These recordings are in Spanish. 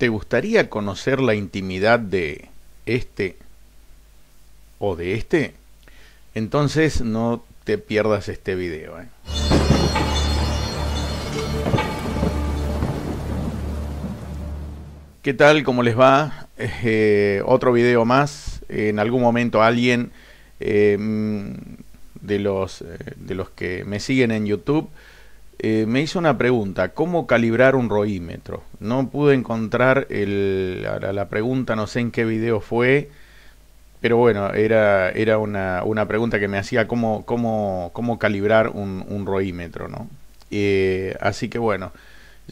¿Te gustaría conocer la intimidad de este o de este? Entonces no te pierdas este video. ¿eh? ¿Qué tal? ¿Cómo les va? Eh, otro video más. En algún momento alguien eh, de, de los que me siguen en YouTube eh, me hizo una pregunta, ¿cómo calibrar un roímetro? No pude encontrar el, la, la, pregunta, no sé en qué video fue, pero bueno, era, era una, pregunta que me hacía cómo, cómo, cómo calibrar un, roímetro, ¿no? Eh, así que bueno,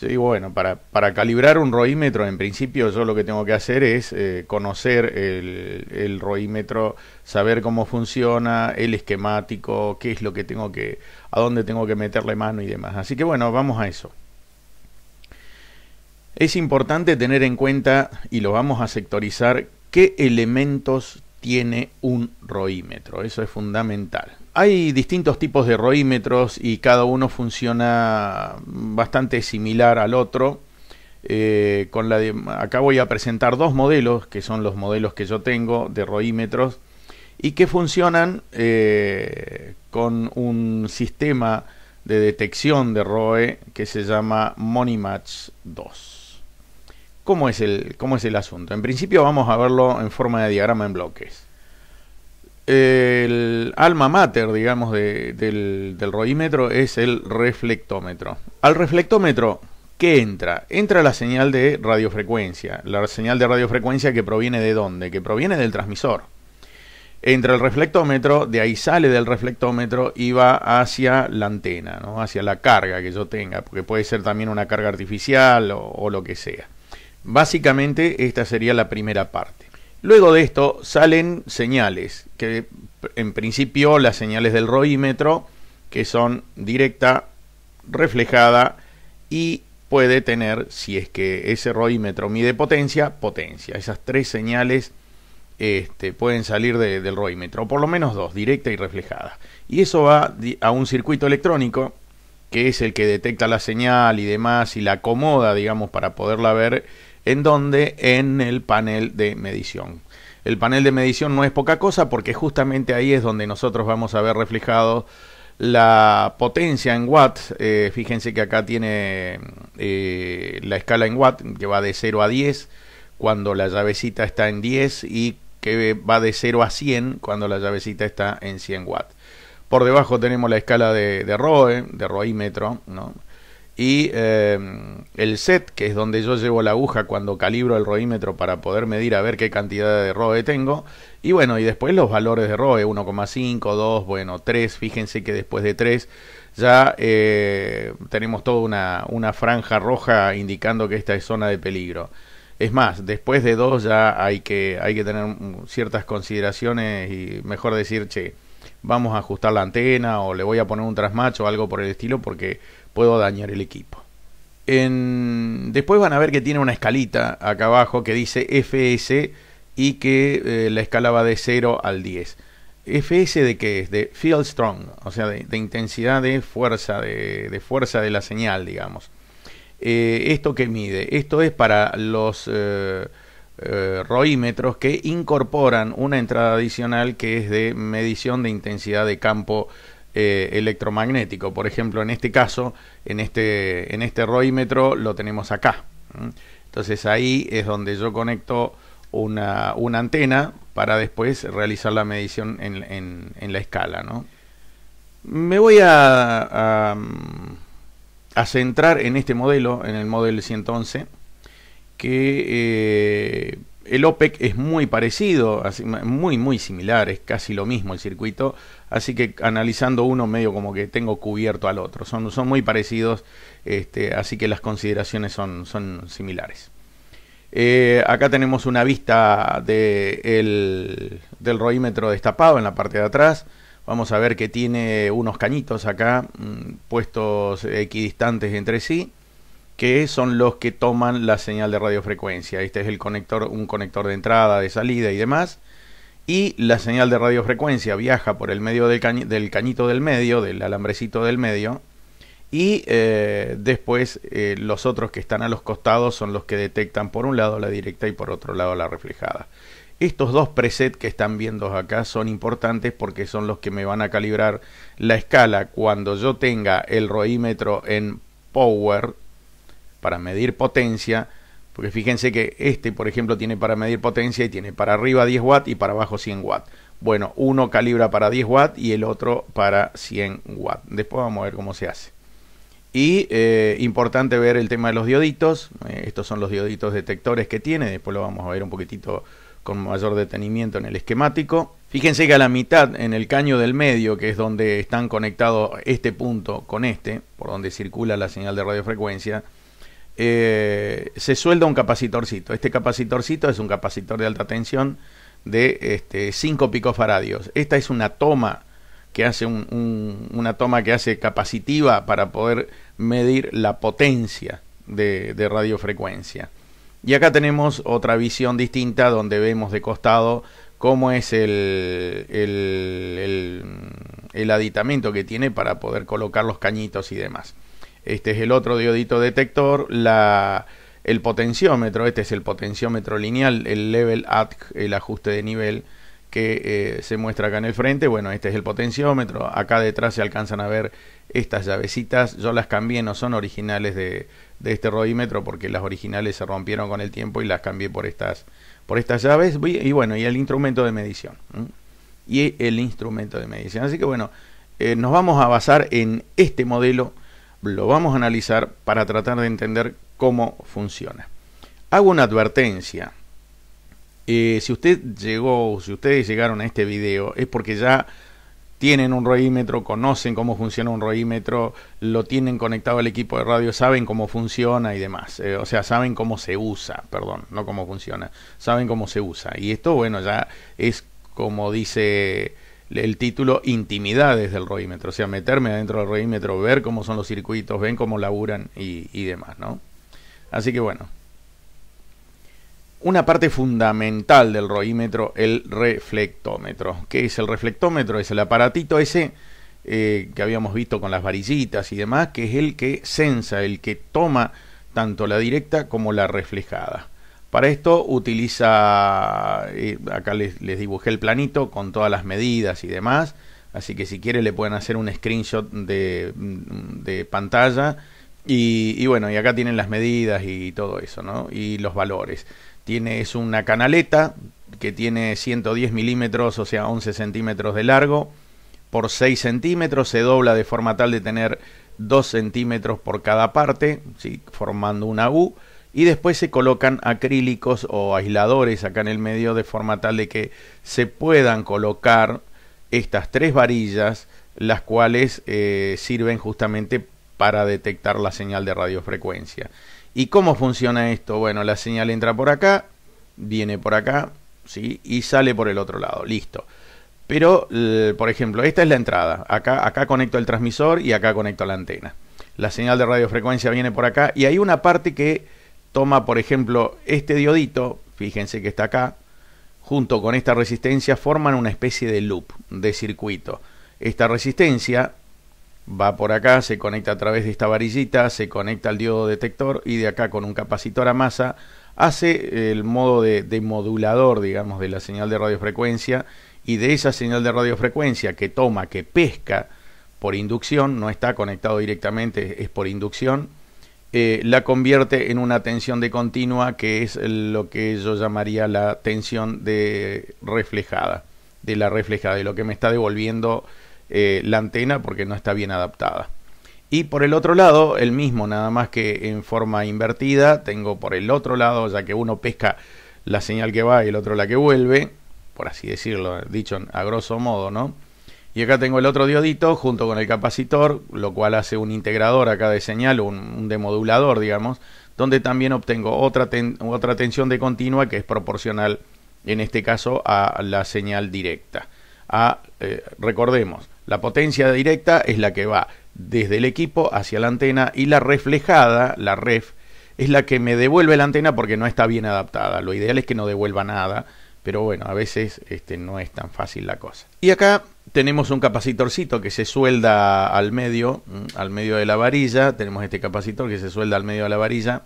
y bueno, para, calibrar un roímetro, en principio yo lo que tengo que hacer es eh, conocer el, el, roímetro, saber cómo funciona, el esquemático, qué es lo que tengo que, a dónde tengo que meterle mano y demás. Así que bueno, vamos a eso. Es importante tener en cuenta, y lo vamos a sectorizar, qué elementos tiene un roímetro. Eso es fundamental. Hay distintos tipos de roímetros y cada uno funciona bastante similar al otro. Eh, con la de, acá voy a presentar dos modelos, que son los modelos que yo tengo de roímetros, y que funcionan eh, con un sistema de detección de ROE que se llama MoneyMatch 2. ¿Cómo es, el, ¿Cómo es el asunto? En principio vamos a verlo en forma de diagrama en bloques el alma mater, digamos, del, rodímetro es el reflectómetro. Al reflectómetro, ¿qué entra? Entra la señal de radiofrecuencia. La señal de radiofrecuencia que proviene de dónde? Que proviene del transmisor. Entra el reflectómetro, de ahí sale del reflectómetro y va hacia la antena, ¿no? hacia la carga que yo tenga, porque puede ser también una carga artificial o lo que sea. Básicamente esta sería la primera parte. Luego de esto salen señales, que en principio las señales del roímetro, que son directa, reflejada y puede tener, si es que ese roímetro mide potencia, potencia. Esas tres señales este, pueden salir del roímetro, por lo menos dos, directa y reflejada. Y eso va a un circuito electrónico, que es el que detecta la señal y demás, y la acomoda, digamos, para poderla ver en donde en el panel de medición. El panel de medición no es poca cosa porque justamente ahí es donde nosotros vamos a ver reflejado la potencia en watts. Eh, fíjense que acá tiene eh, la escala en watt que va de 0 a 10 cuando la llavecita está en 10 y que va de 0 a 100 cuando la llavecita está en 100 watts. Por debajo tenemos la escala de, de ROE, de roímetro, ¿no? y em, el set, que es donde yo llevo la aguja cuando calibro el roímetro para poder medir a ver qué cantidad de ROE tengo. Y bueno, y después los valores de ROE, 1,5, 2, bueno, 3, fíjense que después de 3 ya eh, tenemos toda una, una franja roja indicando que esta es zona de peligro. Es más, después de 2 ya hay que, hay que tener ciertas consideraciones y mejor decir, che, vamos a ajustar la antena o le voy a poner un trasmacho o algo por el estilo porque puedo dañar el equipo. En, después van a ver que tiene una escalita acá abajo que dice FS y que eh, la escala va de 0 al 10. FS de qué es? De Field strong, o sea, de, intensidad de fuerza, de, fuerza de la señal, digamos. Eh, ¿Esto que mide? Esto es para los eh, roímetros que incorporan una entrada adicional que es de medición de intensidad de campo eh, electromagnético. Por ejemplo, en este caso, en este, en este roímetro lo tenemos acá. Entonces ahí es donde yo conecto una, una antena para después realizar la medición en, la escala. Me voy a, a, centrar en este modelo, en el modelo 111, que eh, el OPEC es muy parecido, muy, muy similar, es casi lo mismo el circuito, así que analizando uno medio como que tengo cubierto al otro, son, son muy parecidos, este, así que las consideraciones son, son similares. Eh, acá tenemos una vista del roímetro destapado en la parte de atrás. Vamos a ver que tiene unos cañitos acá mm, puestos equidistantes entre sí que son los que toman la señal de radiofrecuencia. Este es el conector, un conector de entrada, de salida y demás. Y la señal de radiofrecuencia viaja por el medio del, cañito del medio, del alambrecito del medio. Y eh, después eh, los otros que están a los costados son los que detectan por un lado la directa y por otro lado la reflejada. Estos dos presets que están viendo acá son importantes porque son los que me van a calibrar la escala cuando yo tenga el roímetro en power para medir potencia, porque fíjense que este, por ejemplo, tiene para medir potencia y tiene para arriba 10 watts y para abajo 100 watts. Bueno, uno calibra para 10 watts y el otro para 100 watts. Después vamos a ver cómo se hace. Y eh, importante ver el tema de los dioditos. Eh, estos son los dioditos detectores que tiene. Después lo vamos a ver un poquitito con mayor detenimiento en el esquemático. Fíjense que a la mitad, en el caño del medio, que es donde están conectados este punto con este, por donde circula la señal de radiofrecuencia, eh, se suelda un capacitorcito. Este capacitorcito es un capacitor de alta tensión de 5 este, picofaradios. Esta es una toma que hace una toma que hace capacitiva para poder medir la potencia de, radiofrecuencia. Y acá tenemos otra visión distinta donde vemos de costado cómo es el, el aditamento que tiene para poder colocar los cañitos y demás. Este es el otro diodito detector. La, el potenciómetro, este es el potenciómetro lineal, el level at, el ajuste de nivel que eh, se muestra acá en el frente. Bueno, este es el potenciómetro. Acá detrás se alcanzan a ver estas llavecitas. Yo las cambié, no son originales de, de este rodímetro porque las originales se rompieron con el tiempo y las cambié por estas, por estas llaves. Y bueno, y el instrumento de medición. Y el instrumento de medición. Así que bueno, eh, nos vamos a basar en este modelo lo vamos a analizar para tratar de entender cómo funciona. Hago una advertencia. Eh, si usted llegó, si ustedes llegaron a este video, es porque ya tienen un roímetro, conocen cómo funciona un roímetro, lo tienen conectado al equipo de radio, saben cómo funciona y demás. Eh, o sea, saben cómo se usa, perdón, no cómo funciona, saben cómo se usa. Y esto, bueno, ya es como dice el título Intimidades del Roímetro, o sea, meterme adentro del Roímetro, ver cómo son los circuitos, ven cómo laburan y, demás, ¿no? Así que bueno. Una parte fundamental del roímetro, el reflectómetro. ¿Qué es el reflectómetro? Es el aparatito ese eh, que habíamos visto con las varillitas y demás, que es el que sensa, el que toma tanto la directa como la reflejada. Para esto utiliza, eh, acá les, dibujé el planito con todas las medidas y demás, así que si quiere le pueden hacer un screenshot de, pantalla y, bueno, y acá tienen las medidas y todo eso, ¿no? Y los valores. Tiene, es una canaleta que tiene 110 milímetros, o sea 11 centímetros de largo, por 6 centímetros, se dobla de forma tal de tener 2 centímetros por cada parte, formando una U y después se colocan acrílicos o aisladores acá en el medio de forma tal de que se puedan colocar estas tres varillas las cuales eh, sirven justamente para detectar la señal de radiofrecuencia. ¿Y cómo funciona esto? Bueno, la señal entra por acá, viene por acá, ¿sí? Y sale por el otro lado, listo. Pero, eh, por ejemplo, esta es la entrada. Acá, acá conecto el transmisor y acá conecto la antena. La señal de radiofrecuencia viene por acá y hay una parte que toma, por ejemplo, este diodito, fíjense que está acá, junto con esta resistencia forman una especie de loop, de circuito. Esta resistencia va por acá, se conecta a través de esta varillita, se conecta al diodo detector y de acá con un capacitor a masa hace el modo de, de modulador, digamos, de la señal de radiofrecuencia y de esa señal de radiofrecuencia que toma, que pesca por inducción, no está conectado directamente, es por inducción, eh, la convierte en una tensión de continua que es lo que yo llamaría la tensión de reflejada, de la reflejada, de lo que me está devolviendo eh, la antena porque no está bien adaptada. Y por el otro lado, el mismo, nada más que en forma invertida, tengo por el otro lado, ya que uno pesca la señal que va y el otro la que vuelve, por así decirlo, dicho a grosso modo, ¿no? Y acá tengo el otro diodito junto con el capacitor, lo cual hace un integrador acá de señal, un, demodulador, digamos, donde también obtengo otra, otra tensión de continua que es proporcional, en este caso, a la señal directa. A, ah, eh, recordemos, la potencia directa es la que va desde el equipo hacia la antena y la reflejada, la ref, es la que me devuelve la antena porque no está bien adaptada. Lo ideal es que no devuelva nada, pero bueno, a veces este, no es tan fácil la cosa. Y acá tenemos un capacitorcito que se suelda al medio, mm, al medio de la varilla. Tenemos este capacitor que se suelda al medio de la varilla.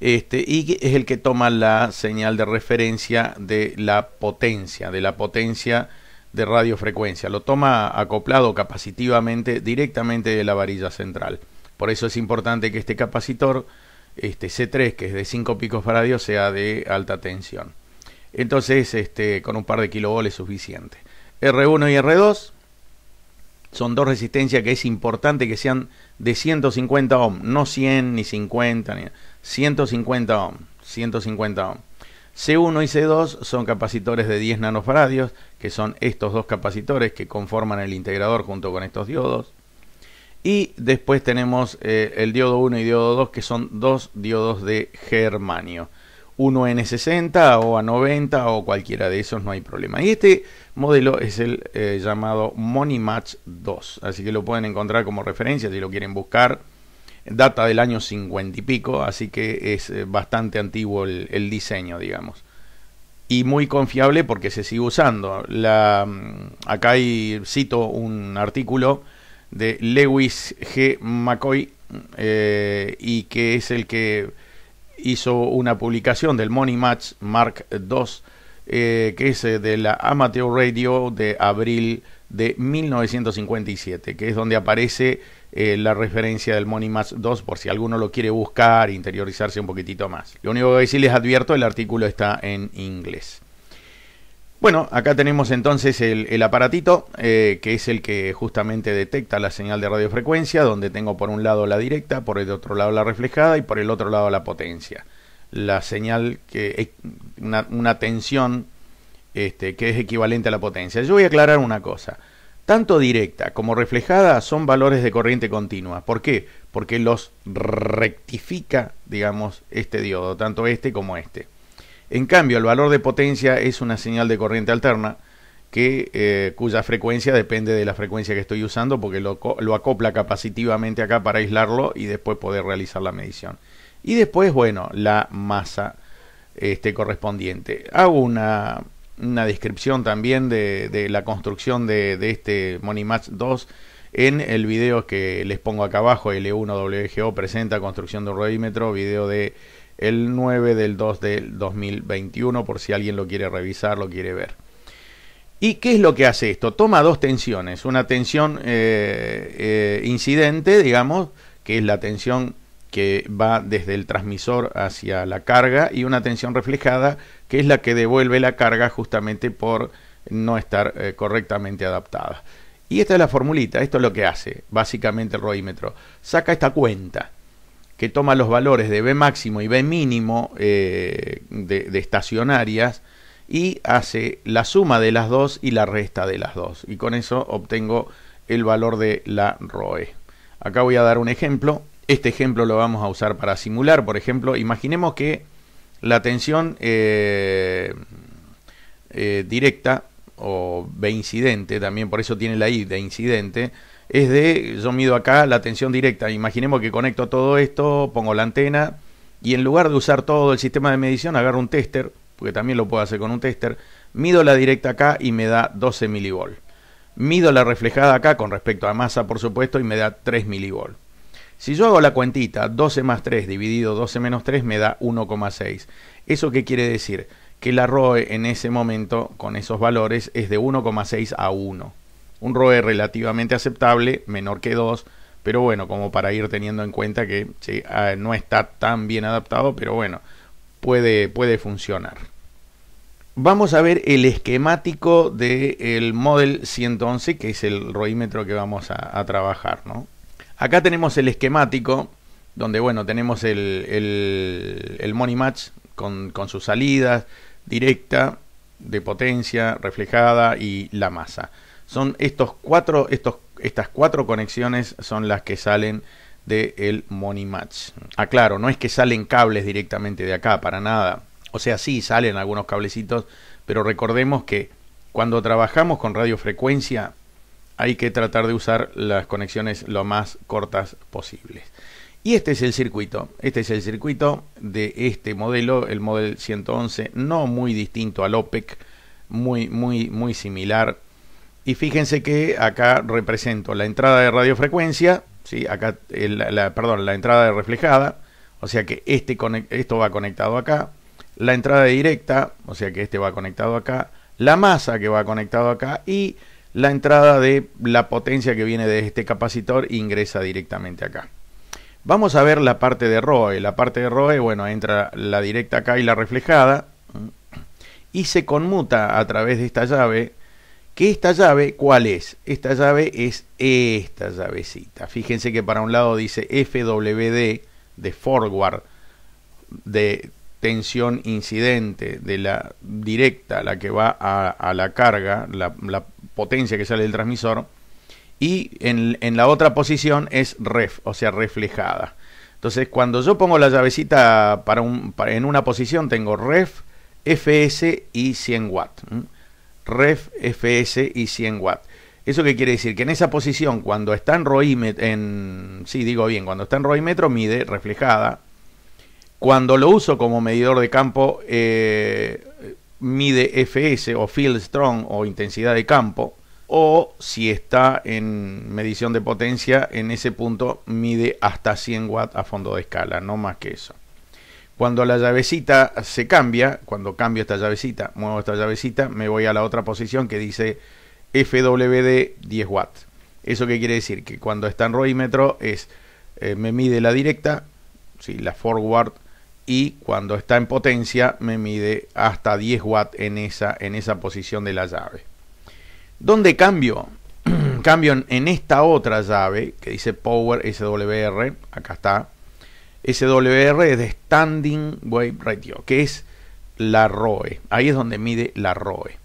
Este, y es el que toma la señal de referencia de la potencia, de la potencia de radiofrecuencia. Lo toma acoplado capacitivamente directamente de la varilla central. Por eso es importante que este capacitor, este C3, que es de 5 picos para sea de alta tensión. Entonces, este, con un par de kilovolts es suficiente. R1 y R2 son dos resistencias que es importante que sean de 150 ohm, no 100 ni 50, 150 ohm, 150 ohm. C1 y C2 son capacitores de 10 nanofaradios, que son estos dos capacitores que conforman el integrador junto con estos diodos. Y después tenemos eh, el diodo 1 y diodo 2, que son dos diodos de germanio. Uno N60 o A90 o cualquiera de esos, no hay problema. Y este modelo es el eh, llamado Money Match 2. Así que lo pueden encontrar como referencia si lo quieren buscar. Data del año 50 y pico, así que es eh, bastante antiguo el, diseño, digamos. Y muy confiable porque se sigue usando. La, mm, acá hay, cito un artículo de Lewis G. McCoy eh, y que es el que hizo una publicación del Money Match Mark II eh, que es eh, de la Amateur Radio de abril de 1957, que es donde aparece eh, la referencia del Monimax 2 por si alguno lo quiere buscar, interiorizarse un poquitito más. Lo único que voy les advierto, el artículo está en inglés. Bueno, acá tenemos entonces el, aparatito, que es el que justamente detecta la señal de radiofrecuencia, donde tengo por un lado la directa, por el otro lado la reflejada y por el otro lado la potencia la señal que eh, una, una tensión este, que es equivalente a la potencia. Yo voy a aclarar una cosa. Tanto directa como reflejada son valores de corriente continua. ¿Por qué? Porque los rectifica, digamos, este diodo, tanto este como este. En cambio, el valor de potencia es una señal de corriente alterna que, eh, cuya frecuencia depende de la frecuencia que estoy usando porque lo acopla capacitivamente acá para aislarlo y después poder realizar la medición. Y después, bueno, la masa este, correspondiente. Hago una, descripción también de, la construcción de, de, este Match 2 en el video que les pongo acá abajo. L1WGO presenta construcción de un rodímetro, video de el 9 del 2 del 2021, por si alguien lo quiere revisar, lo quiere ver. ¿Y qué es lo que hace esto? Toma dos tensiones, una tensión eh, eh, incidente, digamos, que es la tensión que va desde el transmisor hacia la carga y una tensión reflejada que es la que devuelve la carga justamente por no estar eh, correctamente adaptada. Y esta es la formulita, esto es lo que hace básicamente el roímetro Saca esta cuenta que toma los valores de B máximo y B mínimo eh, de estacionarias y hace la suma de las dos y la resta de las dos. Y con eso obtengo el valor de la ROE. Acá voy a dar un ejemplo este ejemplo lo vamos a usar para simular, por ejemplo, imaginemos que la tensión eh, eh, directa o de incidente, también por eso tiene la I de incidente, es de, yo mido acá la tensión directa, imaginemos que conecto todo esto, pongo la antena y en lugar de usar todo el sistema de medición, agarro un tester, porque también lo puedo hacer con un tester, mido la directa acá y me da 12 milivolts, Mido la reflejada acá con respecto a masa, por supuesto, y me da 3 milivolt. Si yo hago la cuentita, 12 más 3 dividido 12 menos 3 me da 1,6. ¿Eso qué quiere decir? Que la ROE en ese momento, con esos valores, es de 1,6 a 1. Un ROE relativamente aceptable, menor que 2, pero bueno, como para ir teniendo en cuenta que ah, no está tan bien adaptado, pero bueno, puede, puede funcionar. Vamos a ver el esquemático del Model 111, que es el roímetro que vamos a, a trabajar, ¿no? Acá tenemos el esquemático, donde bueno, tenemos el, money match con, sus salidas, directa, de potencia, reflejada y la masa. Son estos cuatro, estas cuatro conexiones son las que salen del Money Match. Aclaro, no es que salen cables directamente de acá, para nada. O sea, sí salen algunos cablecitos, pero recordemos que cuando trabajamos con radiofrecuencia, hay que tratar de usar las conexiones lo más cortas posibles. Y este es el circuito, este es el circuito de este modelo, el modelo 111, no muy distinto al OPEC, muy, muy, muy similar. Y fíjense que acá represento la entrada de radiofrecuencia, ¿sí? acá, la, perdón, la entrada de reflejada, o sea que este, esto va conectado acá, la entrada directa, o sea que este va conectado acá, la masa que va conectado acá y la entrada de la potencia que viene de este capacitor ingresa directamente acá. Vamos a ver la parte de ROE. La parte de ROE, bueno, entra la directa acá y la reflejada. Y se conmuta a través de esta llave. qué esta llave, ¿cuál es? Esta llave es esta llavecita. Fíjense que para un lado dice FWD de forward de tensión incidente de la directa, la que va a, la carga, la, potencia que sale del transmisor, y en, la otra posición es ref, o sea, reflejada. Entonces, cuando yo pongo la llavecita para un, en una posición, tengo ref, fs y 100 watt. Ref, fs y 100 watt. ¿Eso qué quiere decir? Que en esa posición, cuando está en roímetro, en, sí, digo bien, cuando está en roímetro, mide reflejada cuando lo uso como medidor de campo, eh, mide FS o Field Strong o intensidad de campo. O si está en medición de potencia, en ese punto mide hasta 100 watts a fondo de escala, no más que eso. Cuando la llavecita se cambia, cuando cambio esta llavecita, muevo esta llavecita, me voy a la otra posición que dice FWD 10 watts. ¿Eso qué quiere decir? Que cuando está en roímetro es, eh, me mide la directa, si la forward y cuando está en potencia me mide hasta 10 watts en esa, en esa posición de la llave. ¿Dónde cambio? cambio en, esta otra llave que dice Power SWR, acá está. SWR es de Standing Wave Ratio que es la ROE. Ahí es donde mide la ROE.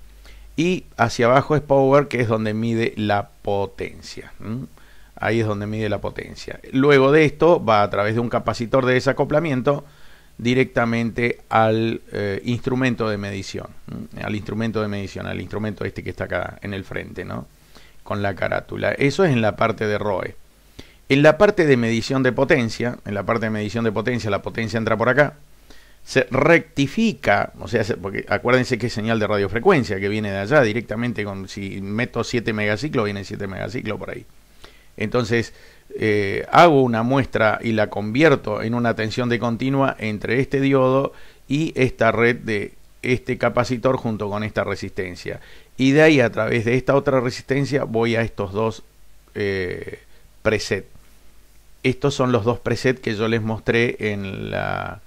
Y hacia abajo es Power, que es donde mide la potencia. Ahí es donde mide la potencia. Luego de esto va a través de un capacitor de desacoplamiento directamente al eh, instrumento de medición, al instrumento de medición, al instrumento este que está acá en el frente, ¿no? Con la carátula. Eso es en la parte de ROE. En la parte de medición de potencia, en la parte de medición de potencia, la potencia entra por acá, se rectifica, o sea, porque acuérdense que es señal de radiofrecuencia que viene de allá directamente con si meto 7 megaciclos viene 7 megaciclos por ahí. Entonces, eh, hago una muestra y la convierto en una tensión de continua entre este diodo y esta red de este capacitor junto con esta resistencia. Y de ahí a través de esta otra resistencia voy a estos dos eh, presets. Estos son los dos presets que yo les mostré en la...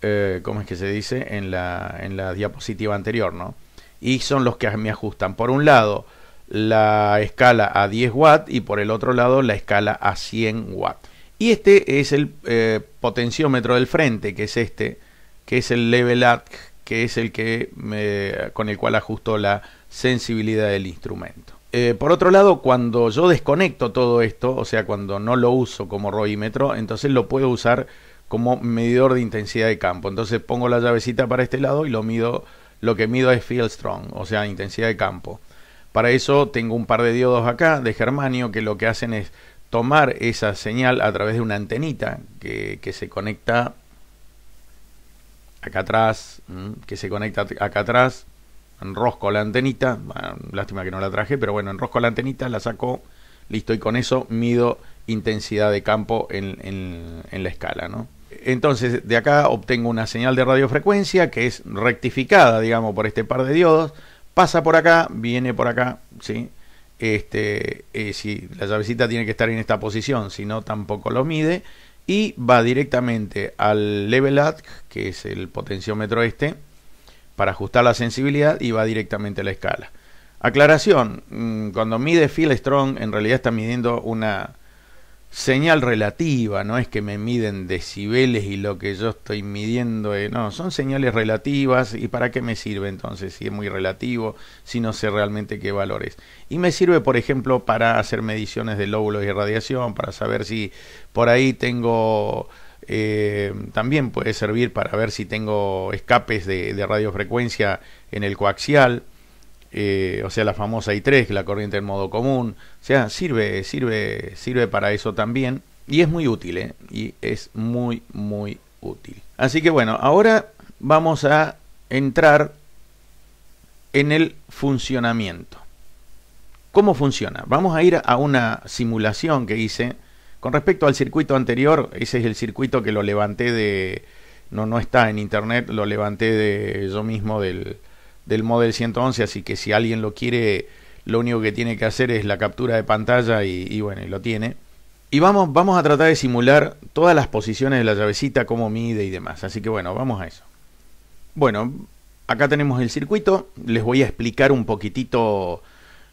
Eh, ¿Cómo es que se dice? En la, en la diapositiva anterior, ¿no? Y son los que me ajustan. Por un lado, la escala a 10 watts y por el otro lado la escala a 100 watts. Y este es el eh, potenciómetro del frente, que es este, que es el level up, que es el que me, con el cual ajusto la sensibilidad del instrumento. Eh, por otro lado, cuando yo desconecto todo esto, o sea, cuando no lo uso como roímetro, entonces lo puedo usar como medidor de intensidad de campo. Entonces pongo la llavecita para este lado y lo mido, lo que mido es field strong, o sea, intensidad de campo. Para eso tengo un par de diodos acá de germanio que lo que hacen es tomar esa señal a través de una antenita que, se conecta acá atrás, que se conecta acá atrás, enrosco la antenita, lástima que no la traje, pero bueno, enrosco la antenita, la saco, listo, y con eso mido intensidad de campo en, la escala, Entonces, de acá obtengo una señal de radiofrecuencia que es rectificada, digamos, por este par de diodos, pasa por acá, viene por acá, ¿sí? Este, eh, si la llavecita tiene que estar en esta posición, si no tampoco lo mide. Y va directamente al level up, que es el potenciómetro este, para ajustar la sensibilidad y va directamente a la escala. Aclaración, mm, cuando mide Field Strong en realidad está midiendo una, señal relativa, no es que me miden decibeles y lo que yo estoy midiendo, eh, no, son señales relativas y para qué me sirve entonces si es muy relativo, si no sé realmente qué valores. Y me sirve, por ejemplo, para hacer mediciones de lóbulos y radiación, para saber si por ahí tengo... Eh, también puede servir para ver si tengo escapes de radiofrecuencia en el coaxial eh, o sea, la famosa I3, la corriente en modo común, o sea, sirve, sirve, sirve para eso también y es muy útil, ¿eh? y es muy, muy útil. Así que bueno, ahora vamos a entrar en el funcionamiento. ¿Cómo funciona? Vamos a ir a una simulación que hice con respecto al circuito anterior. Ese es el circuito que lo levanté de... No, no está en internet, lo levanté de yo mismo del, del Model 111, así que si alguien lo quiere, lo único que tiene que hacer es la captura de pantalla y, bueno, y lo tiene. Y vamos, vamos a tratar de simular todas las posiciones de la llavecita, cómo mide y demás. Así que bueno, vamos a eso. Bueno, acá tenemos el circuito. Les voy a explicar un poquitito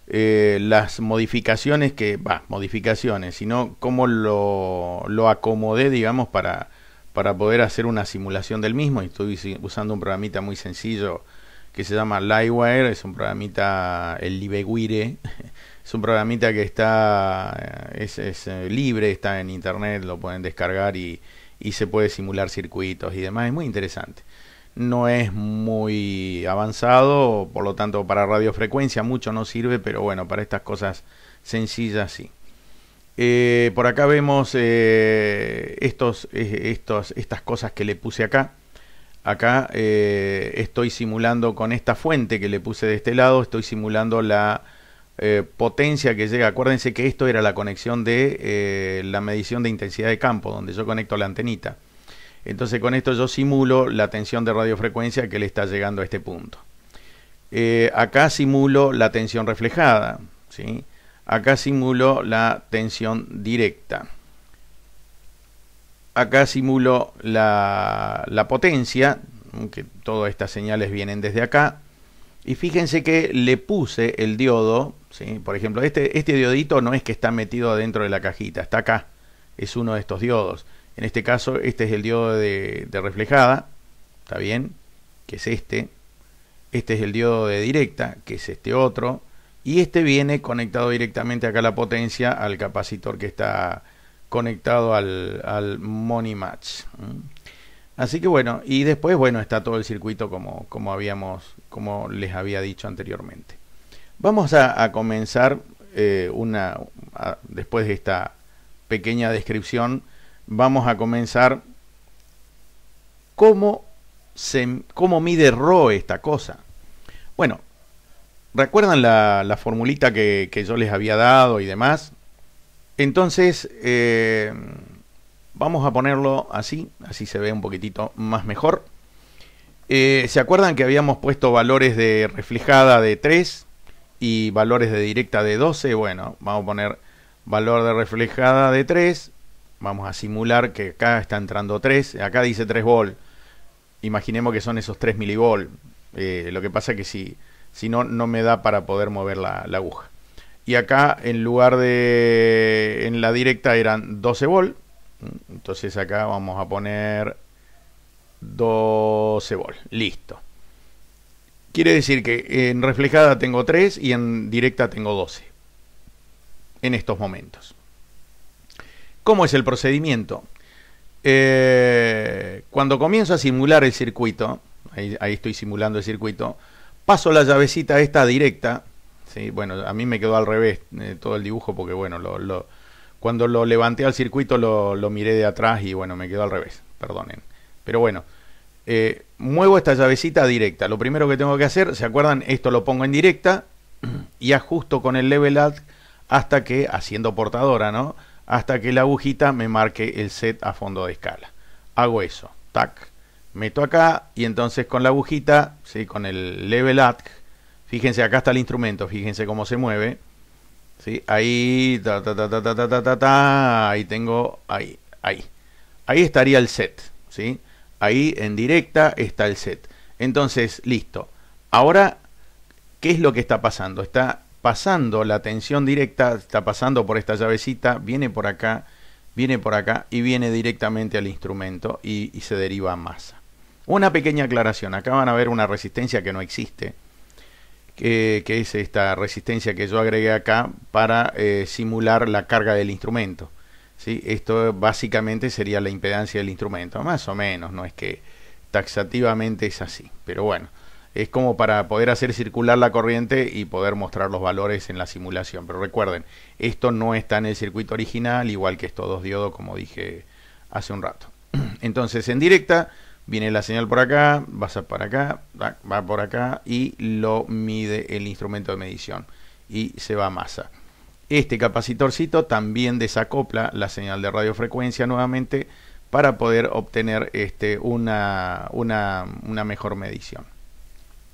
eh, las modificaciones que... va, modificaciones, sino cómo lo, lo acomodé, digamos, para, para poder hacer una simulación del mismo. Y estoy usando un programita muy sencillo que se llama Livewire, es un programita, el Libeguire, es un programita que está, eh, es, es, eh, libre, está en internet, lo pueden descargar y, se puede simular circuitos y demás, es muy interesante. No es muy avanzado, por lo tanto para radiofrecuencia mucho no sirve, pero bueno, para estas cosas sencillas sí. Eh, por acá vemos estos, estas cosas que le puse acá. Acá eh, estoy simulando con esta fuente que le puse de este lado, estoy simulando la eh, potencia que llega. Acuérdense que esto era la conexión de eh, la medición de intensidad de campo, donde yo conecto la antenita. Entonces con esto yo simulo la tensión de radiofrecuencia que le está llegando a este punto. acá simulo la tensión reflejada. Acá simulo la tensión directa acá simulo la, la potencia, que todas estas señales vienen desde acá, y fíjense que le puse el diodo, ¿sí? por ejemplo, este, este diodito no es que está metido adentro de la cajita, está acá, es uno de estos diodos. En este caso, este es el diodo de, de reflejada, ¿está bien? Que es este. Este es el diodo de directa, que es este otro. Y este viene conectado directamente acá a la potencia al capacitor que está conectado al, al Money Match. Así que bueno, y después, bueno, está todo el circuito como, como habíamos, como les había dicho anteriormente. Vamos a, comenzar eh, una, después de esta pequeña descripción, vamos a comenzar cómo, se, cómo mide ROE esta cosa. Bueno, ¿recuerdan la, la formulita que, que yo les había dado y demás? Entonces, eh, vamos a ponerlo así, así se ve un poquitito más mejor. Eh, ¿Se acuerdan que habíamos puesto valores de reflejada de 3 y valores de directa de 12? Bueno, vamos a poner valor de reflejada de 3. Vamos a simular que acá está entrando 3. Acá dice 3 volt. Imaginemos que son esos 3 milivolt. Eh, lo que pasa que si, si no, no me da para poder mover la aguja y acá en lugar de en la directa eran 12 volt entonces acá vamos a poner 12 vol. listo quiere decir que en reflejada tengo 3 y en directa tengo 12 en estos momentos ¿cómo es el procedimiento? Eh, cuando comienzo a simular el circuito ahí, ahí estoy simulando el circuito paso la llavecita esta directa bueno, a mí me quedó al revés eh, todo el dibujo porque, bueno, lo, cuando lo levanté al circuito lo, miré de atrás y, bueno, me quedó al revés, perdonen. Pero bueno, eh, muevo esta llavecita directa. Lo primero que tengo que hacer, ¿se acuerdan? Esto lo pongo en directa y ajusto con el level add hasta que, haciendo portadora, ¿no? Hasta que la agujita me marque el set a fondo de escala. Hago eso, tac, meto acá y entonces con la agujita, ¿sí? con el level add. Fíjense, acá está el instrumento, fíjense cómo se mueve. ¿sí? Ahí, ta, ta, ta, ta, ta, ta, ta, ahí tengo, ahí, ahí. Ahí estaría el set, ¿sí? Ahí en directa está el set. Entonces, listo. Ahora, ¿qué es lo que está pasando? Está pasando la tensión directa, está pasando por esta llavecita, viene por acá, viene por acá y viene directamente al instrumento y, y se deriva a masa. Una pequeña aclaración, acá van a ver una resistencia que no existe, que es esta resistencia que yo agregué acá para eh, simular la carga del instrumento. ¿sí? Esto básicamente sería la impedancia del instrumento, más o menos, no es que taxativamente es así, pero bueno, es como para poder hacer circular la corriente y poder mostrar los valores en la simulación. Pero recuerden, esto no está en el circuito original, igual que estos dos diodo como dije hace un rato. Entonces, en directa Viene la señal por acá, pasa para acá, va por acá y lo mide el instrumento de medición y se va a masa. Este capacitorcito también desacopla la señal de radiofrecuencia nuevamente para poder obtener este, una, una, una mejor medición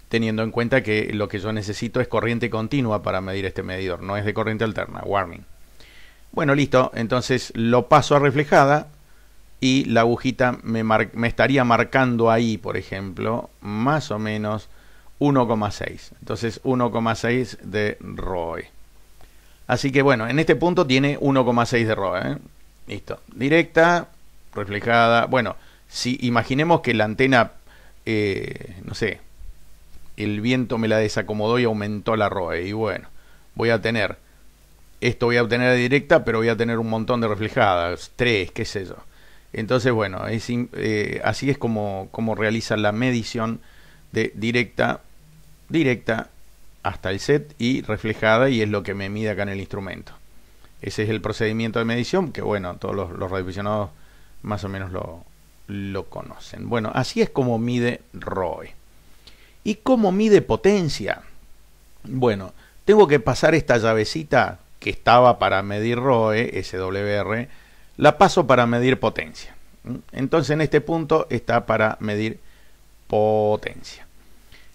teniendo en cuenta que lo que yo necesito es corriente continua para medir este medidor, no es de corriente alterna, warning. Bueno, listo, entonces lo paso a reflejada, y la agujita me, estaría marcando ahí, por ejemplo, más o menos 1,6. Entonces 1,6 de ROE. Así que bueno, en este punto tiene 1,6 de ROE. ¿eh? Listo. Directa, reflejada. Bueno, si imaginemos que la antena, eh, no sé, el viento me la desacomodó y aumentó la ROE. Y bueno, voy a tener, esto voy a obtener de directa, pero voy a tener un montón de reflejadas, tres, qué sé yo. Entonces, bueno, eh, así es como, como realiza la medición de directa, directa hasta el set y reflejada y es lo que me mide acá en el instrumento. Ese es el procedimiento de medición que, bueno, todos los, los más o menos lo, lo conocen. Bueno, así es como mide ROE. ¿Y cómo mide potencia? Bueno, tengo que pasar esta llavecita que estaba para medir ROE, SWR, la paso para medir potencia. Entonces en este punto está para medir potencia.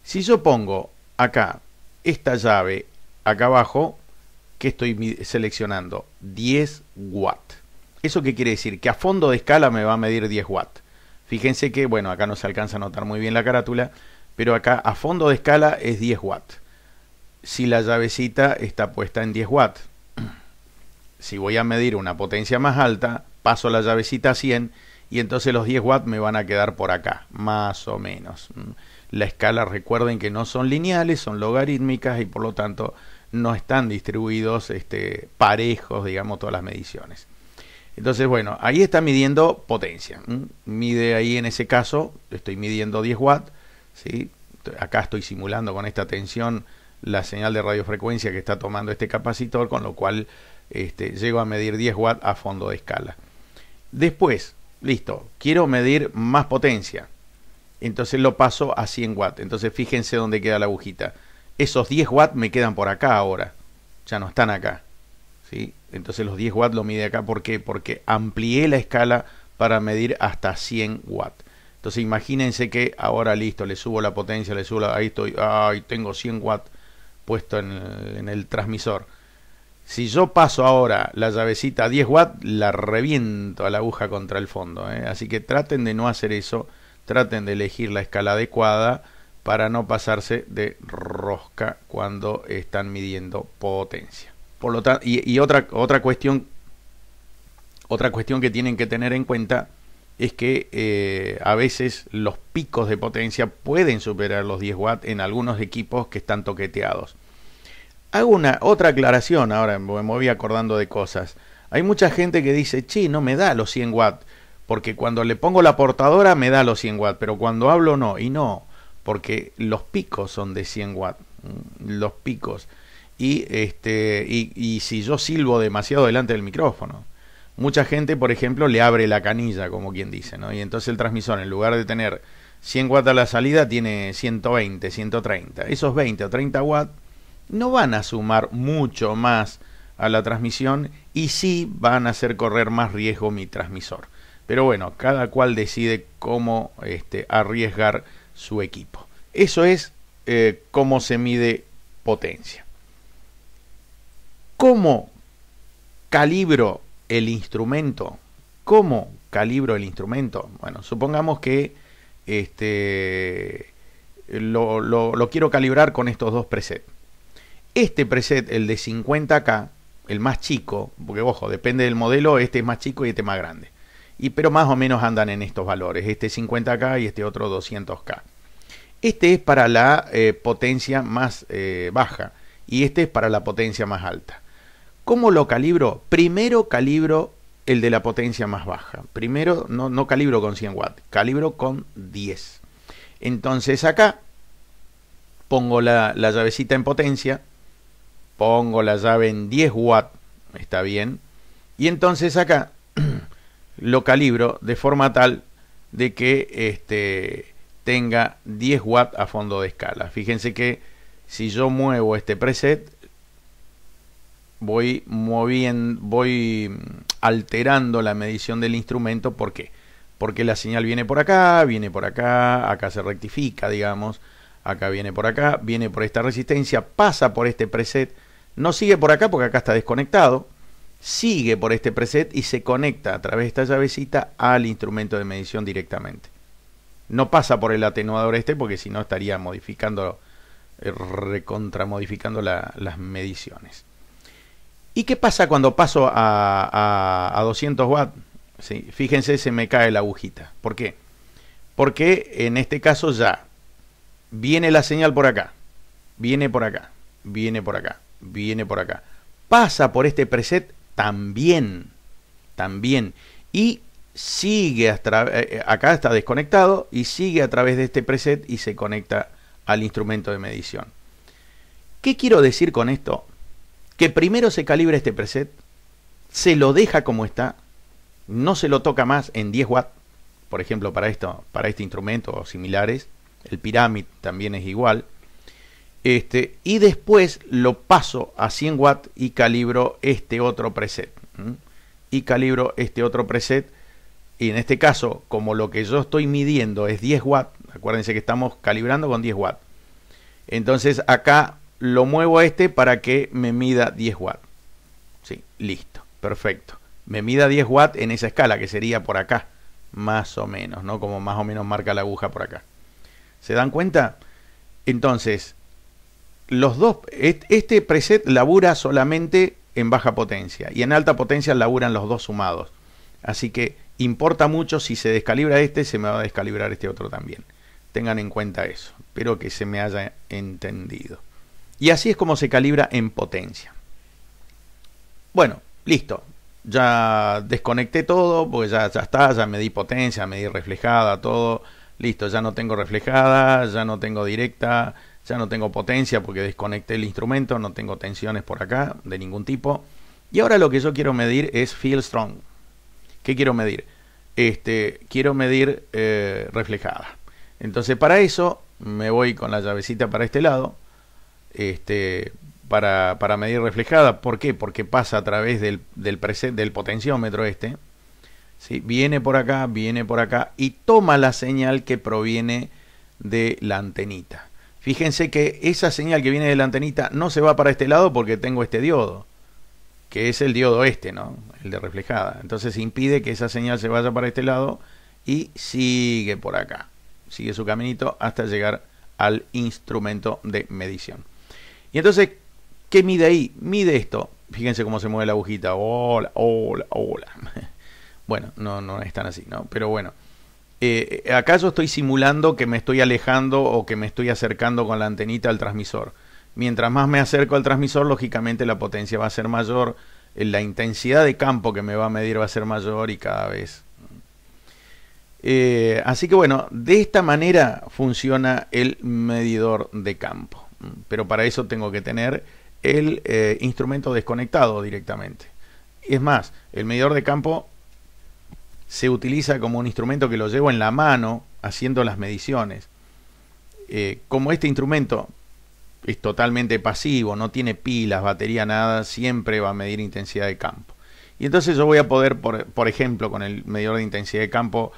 Si yo pongo acá esta llave acá abajo, que estoy seleccionando 10 watts ¿Eso qué quiere decir? Que a fondo de escala me va a medir 10 watts Fíjense que, bueno, acá no se alcanza a notar muy bien la carátula, pero acá a fondo de escala es 10 watts Si la llavecita está puesta en 10 watts si voy a medir una potencia más alta, paso la llavecita a 100 y entonces los 10 watts me van a quedar por acá, más o menos. Mm. La escala, recuerden que no son lineales, son logarítmicas y por lo tanto no están distribuidos este, parejos, digamos, todas las mediciones. Entonces, bueno, ahí está midiendo potencia. Mide ahí en ese caso, estoy midiendo 10 watts, ¿sí? acá estoy simulando con esta tensión la señal de radiofrecuencia que está tomando este capacitor, con lo cual este, llego a medir 10 watts a fondo de escala. Después, listo, quiero medir más potencia. Entonces lo paso a 100 watts. Entonces fíjense dónde queda la agujita. Esos 10 watts me quedan por acá ahora. Ya no están acá. ¿sí? Entonces los 10 watts lo mide acá. ¿Por qué? Porque amplié la escala para medir hasta 100 watts. Entonces imagínense que ahora listo, le subo la potencia, le subo la... Ahí estoy, ay, tengo 100 watts puesto en el transmisor. Si yo paso ahora la llavecita a 10 watts, la reviento a la aguja contra el fondo. ¿eh? Así que traten de no hacer eso, traten de elegir la escala adecuada para no pasarse de rosca cuando están midiendo potencia. Por lo y, otra, otra, cuestión, otra cuestión que tienen que tener en cuenta es que eh, a veces los picos de potencia pueden superar los 10 watts en algunos equipos que están toqueteados. Hago una otra aclaración ahora, me voy acordando de cosas. Hay mucha gente que dice, chi, no me da los 100 watts, porque cuando le pongo la portadora me da los 100 watts, pero cuando hablo no, y no, porque los picos son de 100 watts, mm, los picos. Y, este, y, y si yo silbo demasiado delante del micrófono, mucha gente, por ejemplo, le abre la canilla, como quien dice, ¿no? Y entonces el transmisor, en lugar de tener 100 watts a la salida, tiene 120, 130. Esos 20 o 30 watts no van a sumar mucho más a la transmisión y sí van a hacer correr más riesgo mi transmisor. Pero bueno, cada cual decide cómo este, arriesgar su equipo. Eso es eh, cómo se mide potencia. ¿Cómo calibro el instrumento? ¿Cómo calibro el instrumento? Bueno, supongamos que este, lo, lo quiero calibrar con estos dos presets. Este preset, el de 50K, el más chico, porque ojo, depende del modelo, este es más chico y este más grande. Y, pero más o menos andan en estos valores, este 50K y este otro 200K. Este es para la eh, potencia más eh, baja y este es para la potencia más alta. ¿Cómo lo calibro? Primero calibro el de la potencia más baja. Primero no, calibro con 100 watts, calibro con 10. Entonces acá pongo la llavecita en potencia, pongo la llave en 10 watts, está bien, y entonces acá lo calibro de forma tal de que este, tenga 10 watts a fondo de escala. Fíjense que si yo muevo este preset, voy, moviendo, voy mm, alterando la medición del instrumento. ¿Por qué? Porque la señal viene por acá, viene por acá, acá se rectifica, digamos. Acá viene por acá, viene por esta resistencia, pasa por este preset, no sigue por acá porque acá está desconectado. Sigue por este preset y se conecta a través de esta llavecita al instrumento de medición directamente. No pasa por el atenuador este porque si no estaría modificando, eh, recontramodificando las mediciones. ¿Y qué pasa cuando paso a, 200 watts? fíjense, se me cae la agujita. ¿Por qué? Porque en este caso ya viene la señal por acá, viene por acá, viene por acá viene por acá. Pasa por este preset también, también. Y sigue hasta, eh, eh, acá está desconectado y sigue a través de este preset y se conecta al instrumento de medición. ¿Qué quiero decir con esto? Que primero se calibra este preset, se lo deja como está, no se lo toca más en 10 watts, por ejemplo para esto, para este instrumento o similares, el pirámide también es igual, este, y después lo paso a 100 watts y calibro este otro preset. Y calibro este otro preset. Y en este caso, como lo que yo estoy midiendo es 10 watts, acuérdense que estamos calibrando con 10 watts. Entonces acá lo muevo a este para que me mida 10 watts. Sí, listo, perfecto. Me mida 10 watts en esa escala, que sería por acá, más o menos, ¿no? Como más o menos marca la aguja por acá. ¿Se dan cuenta? Entonces, los dos, este preset labura solamente en baja potencia y en alta potencia laburan los dos sumados. Así que importa mucho si se descalibra este, se me va a descalibrar este otro también. Tengan en cuenta eso. Espero que se me haya entendido. Y así es como se calibra en potencia. Bueno, listo. Ya desconecté todo, porque ya, ya está, ya me di potencia, me di reflejada, todo. Listo, ya no tengo reflejada, ya no tengo directa, ya no tengo potencia porque desconecté el instrumento, no tengo tensiones por acá de ningún tipo. Y ahora lo que yo quiero medir es feel strong. ¿Qué quiero medir? Este, quiero medir eh, reflejada. Entonces para eso me voy con la llavecita para este lado, este, para, medir reflejada. ¿Por qué? Porque pasa a través del, potenciómetro este. Viene por acá, viene por acá y toma la señal que proviene de la antenita. Fíjense que esa señal que viene de la antenita no se va para este lado porque tengo este diodo, que es el diodo este, ¿no? El de reflejada. Entonces impide que esa señal se vaya para este lado y sigue por acá. Sigue su caminito hasta llegar al instrumento de medición. Y entonces, ¿qué mide ahí? Mide esto. Fíjense cómo se mueve la agujita. Hola, hola, hola. Bueno, no, no es tan así, ¿no? Pero bueno, acá eh, eh, ¿acaso estoy simulando que me estoy alejando o que me estoy acercando con la antenita al transmisor? Mientras más me acerco al transmisor, lógicamente la potencia va a ser mayor, eh, la intensidad de campo que me va a medir va a ser mayor y cada vez. así que bueno, de esta manera funciona el medidor de campo. Pero para eso tengo que tener el instrumento desconectado directamente. Es más, el medidor de campo se utiliza como un instrumento que lo llevo en la mano haciendo las mediciones. Eh, como este instrumento es totalmente pasivo, no tiene pilas, batería, nada, siempre va a medir intensidad de campo. Y entonces yo voy a poder, por, ejemplo, con el medidor de intensidad de campo,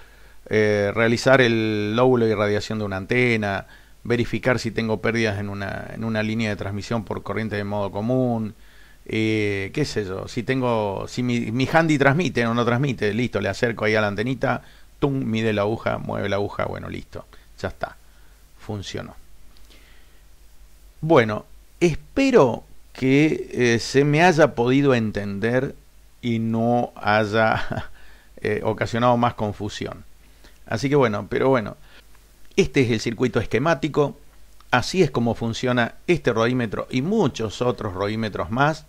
eh, realizar el lóbulo de irradiación de una antena, verificar si tengo pérdidas en una, en una línea de transmisión por corriente de modo común, eh, qué sé yo, si tengo, si mi, handy transmite o no transmite, listo, le acerco ahí a la antenita, mide la aguja, mueve la aguja, bueno, listo, ya está, funcionó. Bueno, espero que eh, se me haya podido entender y no haya eh, ocasionado más confusión. Así que bueno, pero bueno, este es el circuito esquemático, así es como funciona este rodímetro y muchos otros rodímetros más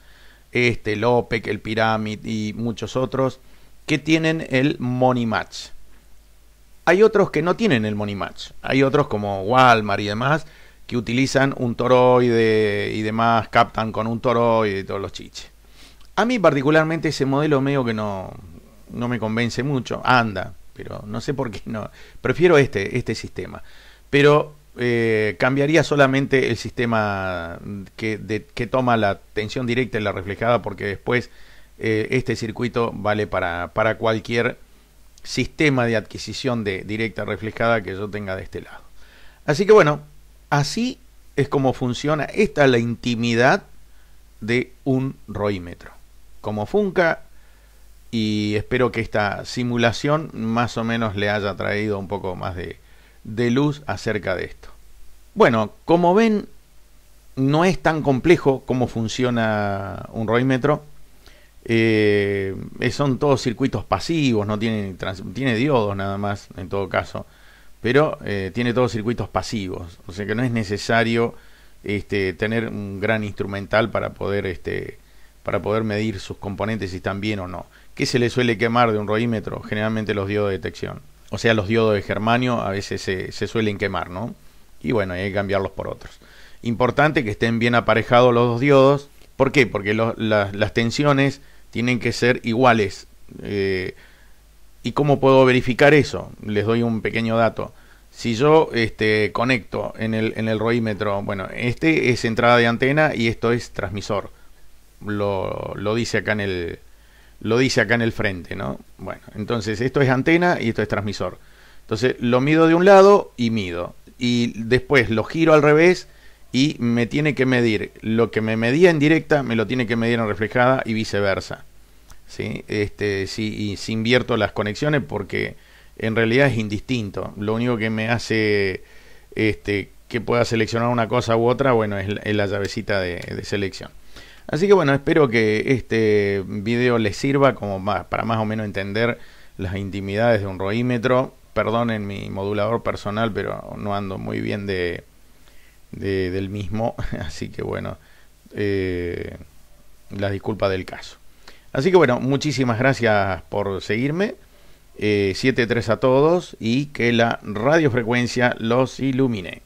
este, el OPEC, el Pyramid y muchos otros, que tienen el Money Match. Hay otros que no tienen el Money Match. Hay otros como Walmart y demás que utilizan un toroide y demás, captan con un toroide y todos los chiches. A mí particularmente ese modelo medio que no, no me convence mucho. Anda, pero no sé por qué no. Prefiero este, este sistema. Pero eh, cambiaría solamente el sistema que, toma la tensión directa y la reflejada, porque después eh, este circuito vale para, cualquier sistema de adquisición de directa reflejada que yo tenga de este lado. Así que bueno, así es como funciona. Esta es la intimidad de un roímetro. Como Funca, y espero que esta simulación más o menos le haya traído un poco más de, de luz acerca de esto. Bueno, como ven, no es tan complejo cómo funciona un roímetro. Eh, son todos circuitos pasivos, no tiene, diodos nada más en todo caso, pero eh, tiene todos circuitos pasivos, o sea que no es necesario este, tener un gran instrumental para poder, este, para poder medir sus componentes si están bien o no. ¿Qué se le suele quemar de un roímetro? Generalmente los diodos de detección o sea, los diodos de germanio a veces se, suelen quemar, ¿no? Y bueno, hay que cambiarlos por otros. Importante que estén bien aparejados los dos diodos. ¿Por qué? Porque las tensiones tienen que ser iguales. Eh, ¿Y cómo puedo verificar eso? Les doy un pequeño dato. Si yo este, conecto en el, roímetro, bueno, este es entrada de antena y esto es transmisor. Lo, lo dice acá en el, lo dice acá en el frente, ¿no? Bueno, entonces esto es antena y esto es transmisor. Entonces lo mido de un lado y mido. Y después lo giro al revés y me tiene que medir. Lo que me medía en directa me lo tiene que medir en reflejada y viceversa. ¿Sí? Este, y si invierto las conexiones porque en realidad es indistinto. Lo único que me hace este, que pueda seleccionar una cosa u otra, bueno, es la, llavecita de selección. Así que bueno, espero que este video les sirva como para más o menos entender las intimidades de un roímetro. Perdonen mi modulador personal, pero no ando muy bien de, del mismo. Así que bueno, eh, las disculpas del caso. Así que bueno, muchísimas gracias por seguirme. 7-3 eh, a todos y que la radiofrecuencia los ilumine.